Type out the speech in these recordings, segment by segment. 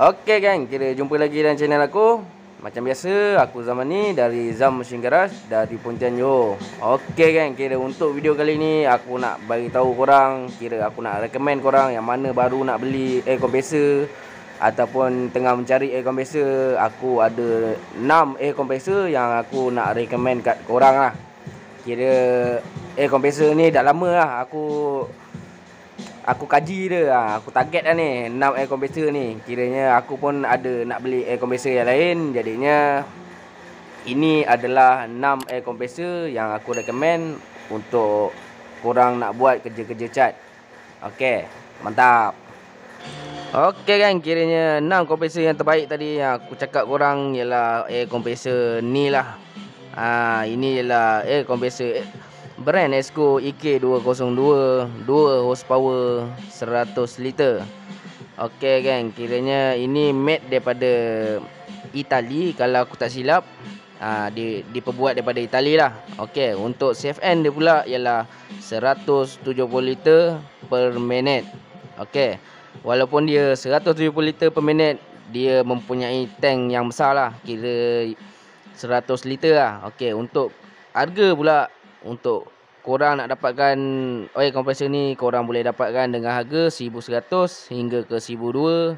Okey gang, kita jumpa lagi dalam channel aku. Macam biasa, aku Zaman ni dari Zam Machine Garage dari Pontian Yo. Okey gang, kira untuk video kali ni aku nak bagi tahu korang, kira aku nak recommend korang yang mana baru nak beli aircon biasa ataupun tengah mencari aircon biasa, aku ada 6 aircon biasa yang aku nak recommend kat korang lah. Kira aircon biasa ni dah lama lah aku aku kaji dia ha, aku target dah ni enam air compressor ni kiranya aku pun ada nak beli air compressor yang lain jadinya ini adalah enam air compressor yang aku recommend untuk kurang nak buat kerja-kerja cat Okey, mantap Okey kan kiranya enam compressor yang terbaik tadi yang aku cakap korang ialah air compressor ni lah ha, ini ialah air compressor brand Esco EK202 2 horsepower 100 liter Okey geng kiranya ini made daripada Itali kalau aku tak silap Aa, ah, di diperbuat daripada Itali lah. Okey, untuk CFN dia pula ialah 170 liter per minit. Okey. Walaupun dia 170 liter per minit, dia mempunyai tank yang besar lah. Kira 100 liter lah. Okey, untuk harga pula untuk korang nak dapatkan oil compressor ni korang boleh dapatkan dengan harga 1100 hingga ke 1200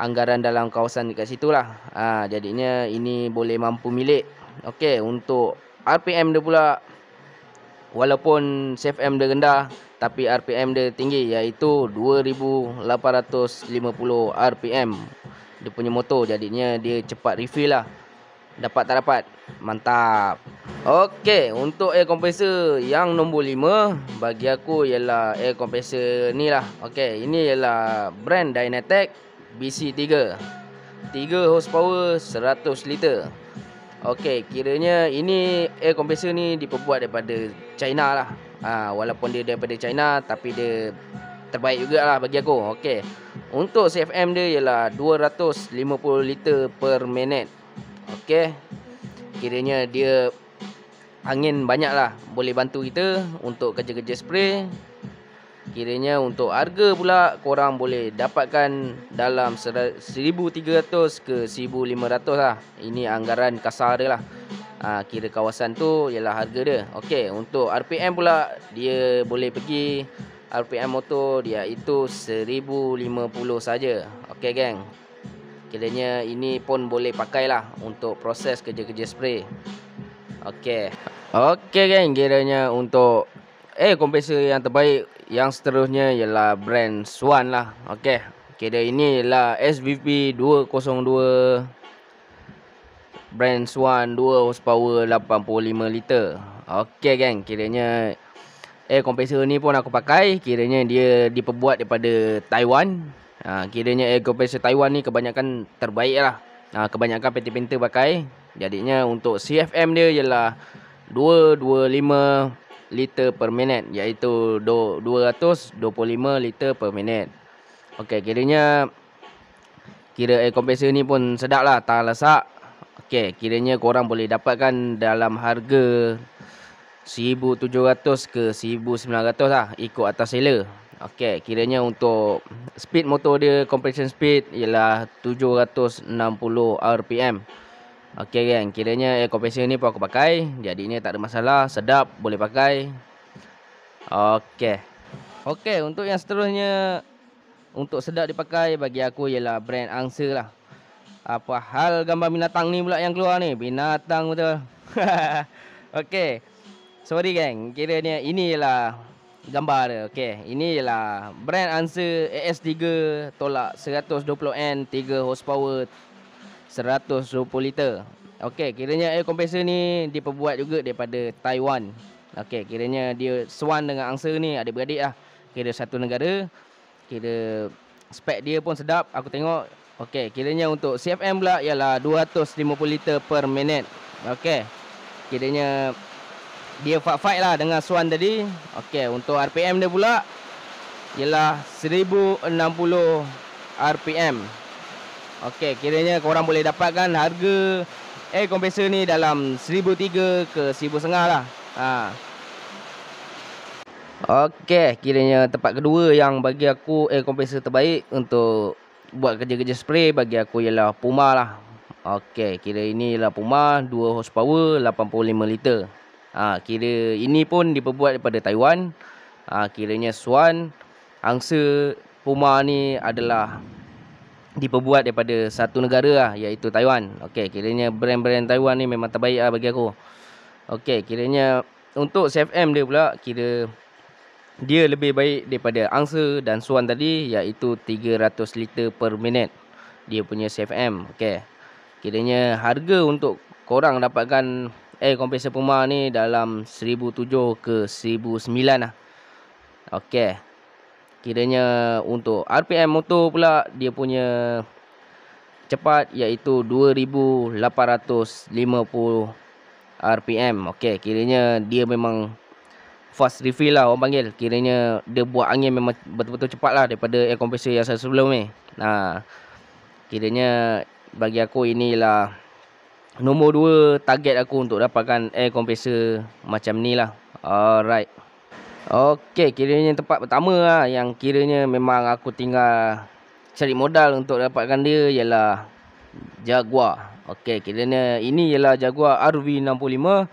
anggaran dalam kawasan dekat situ lah ha, jadinya ini boleh mampu milik ok untuk RPM dia pula walaupun CFM dia rendah tapi RPM dia tinggi iaitu 2850 RPM dia punya motor jadinya dia cepat refill lah dapat tak dapat mantap Okey, untuk air compressor yang nombor 5 bagi aku ialah air compressor ni lah. Okey, ini ialah brand Dynatec BC3. 3 horsepower 100 liter. Okey, kiranya ini air compressor ni diperbuat daripada China lah. Ha, walaupun dia daripada China tapi dia terbaik juga lah bagi aku. Okey. Untuk CFM dia ialah 250 liter per minit. Okey. Kiranya dia angin banyaklah boleh bantu kita untuk kerja-kerja spray kiranya untuk harga pula korang boleh dapatkan dalam seribu tiga ratus ke seribu lima ratus lah ini anggaran kasar dia lah ha, kira kawasan tu ialah harga dia Okey untuk RPM pula dia boleh pergi RPM motor dia itu seribu lima puluh saja. Okey geng kiranya ini pun boleh pakailah untuk proses kerja-kerja spray Okey. Okey geng, kiranya untuk eh kompresor yang terbaik yang seterusnya ialah brand Swan lah. Okey. Okey, dia ini ialah SVP 202 brand Swan 2 horsepower 85 liter. Okey geng, kiranya eh kompresor ni pun aku pakai, kiranya dia diperbuat daripada Taiwan. Ha, kiranya air eh, compressor Taiwan ni kebanyakan terbaik lah. Ha, kebanyakan penter-penter pakai. Jadinya untuk CFM dia ialah 225 liter per minit iaitu 225 liter per minit. Okey, kiranya kira air compressor ni pun sedap lah, tak lesak. Okey, kiranya korang boleh dapatkan dalam harga 1700 ke 1900 lah ikut atas seller. Okey, kiranya untuk speed motor dia compression speed ialah 760 rpm. Okey geng, kiranya air compressor ni pun aku pakai. Jadi ni tak ada masalah, sedap, boleh pakai. Okey. Okey, untuk yang seterusnya untuk sedap dipakai bagi aku ialah brand Angsa lah. Apa hal gambar binatang ni pula yang keluar ni? Binatang betul. Okey. Sorry geng, kiranya ini ialah gambar dia. Okey, ini ialah brand Answer AS3 tolak 120N 3 horsepower 120 liter. Okey, kiranya air compressor ni perbuat juga daripada Taiwan. Okey, kiranya dia Swan dengan Angsa ni ada beradik lah. Kira satu negara. Kira spek dia pun sedap. Aku tengok. Okey, kiranya untuk CFM pula ialah 250 liter per minit. Okey. Kiranya dia fight fight lah dengan Swan tadi. Okey, untuk RPM dia pula ialah 1060 RPM. Okey, kiranya korang boleh dapatkan harga air compressor ni dalam 1003 ke 1500 lah. Ha. Okey, kiranya tempat kedua yang bagi aku air compressor terbaik untuk buat kerja-kerja spray bagi aku ialah Puma lah. Okey, kira ini ialah Puma 2 horsepower 85 liter. Ha, kira ini pun diperbuat daripada Taiwan. Ha, kiranya Swan angsa Puma ni adalah diperbuat daripada satu negara lah, iaitu Taiwan. Okey, kiranya brand-brand Taiwan ni memang terbaik lah bagi aku. Okey, kiranya untuk CFM dia pula, kira dia lebih baik daripada angsa dan suan tadi iaitu 300 liter per minit. Dia punya CFM. Okey. Kiranya harga untuk korang dapatkan air compressor Puma ni dalam 1007 ke 1009 lah. Okey. Kiranya untuk RPM motor pula dia punya cepat iaitu 2850 RPM. Okey, kiranya dia memang fast refill lah orang panggil. Kiranya dia buat angin memang betul-betul cepat lah daripada air compressor yang saya sebelum ni. Nah, ha. kiranya bagi aku inilah nombor 2 target aku untuk dapatkan air compressor macam ni lah. Alright. Okey, kiranya tempat pertama lah yang kiranya memang aku tinggal cari modal untuk dapatkan dia ialah Jaguar. Okey, kiranya ini ialah Jaguar RV65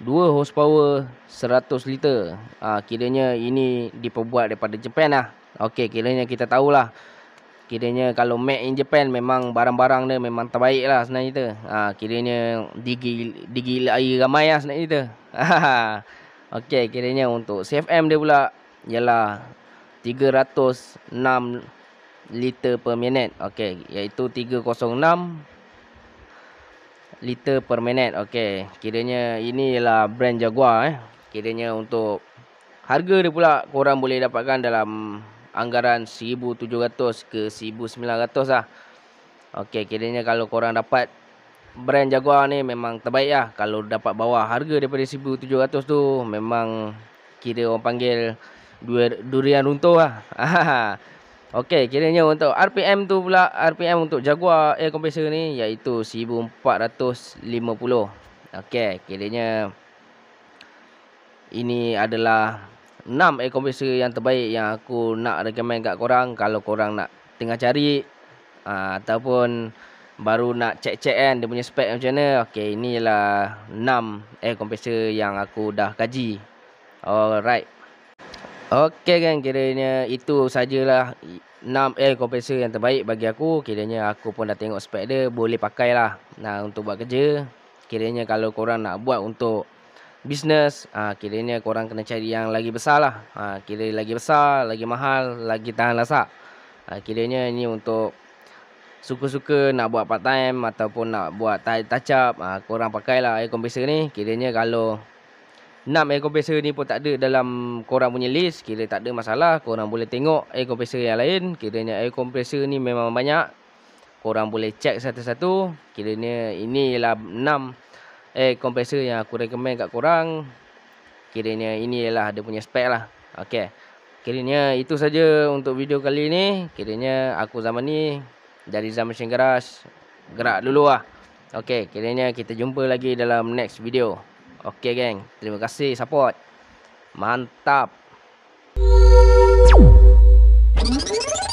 2 horsepower 100 liter. Ah kiranya ini diperbuat daripada Jepun lah. Okey, kiranya kita tahulah. Kiranya kalau made in Japan memang barang-barang dia memang terbaik lah sebenarnya kita. Ha, kiranya digil, digil air ramai lah sebenarnya kita. Okey, kiranya untuk CFM dia pula ialah 306 liter per minit. Okey, iaitu 306 liter per minit. Okey, kiranya ini ialah brand Jaguar eh. Kiranya untuk harga dia pula korang boleh dapatkan dalam anggaran 1700 ke 1900 lah. Okey, kiranya kalau korang dapat brand Jaguar ni memang terbaik lah Kalau dapat bawa harga daripada 1700 tu Memang kira orang panggil durian runtuh lah Okey, kiranya untuk RPM tu pula RPM untuk Jaguar air compressor ni Iaitu 1450 Okey, kiranya Ini adalah 6 air compressor yang terbaik Yang aku nak recommend kat korang Kalau korang nak tengah cari Uh, ataupun Baru nak check-check kan dia punya spek macam mana. Okay, inilah 6 air compressor yang aku dah kaji. Alright. Okay kan, kiranya itu sajalah 6 air compressor yang terbaik bagi aku. Kiranya aku pun dah tengok spek dia, boleh pakai lah. nah, untuk buat kerja. Kiranya kalau korang nak buat untuk bisnes, ha, ah, kiranya korang kena cari yang lagi besar lah. Ha, ah, kira lagi besar, lagi mahal, lagi tahan lasak. Ha, kiranya ni untuk suka-suka nak buat part time ataupun nak buat touch up ha, korang pakailah air compressor ni kiranya kalau 6 air compressor ni pun tak ada dalam korang punya list kira tak ada masalah korang boleh tengok air compressor yang lain kiranya air compressor ni memang banyak korang boleh check satu-satu kiranya inilah 6 air compressor yang aku recommend kat korang kiranya inilah ada punya spek lah okey Kiranya itu saja untuk video kali ini. Kiranya aku zaman ni dari Zaman Singgeras Gerak dulu lah Okay kiranya kita jumpa lagi dalam next video Okay gang, Terima kasih support Mantap Thank you.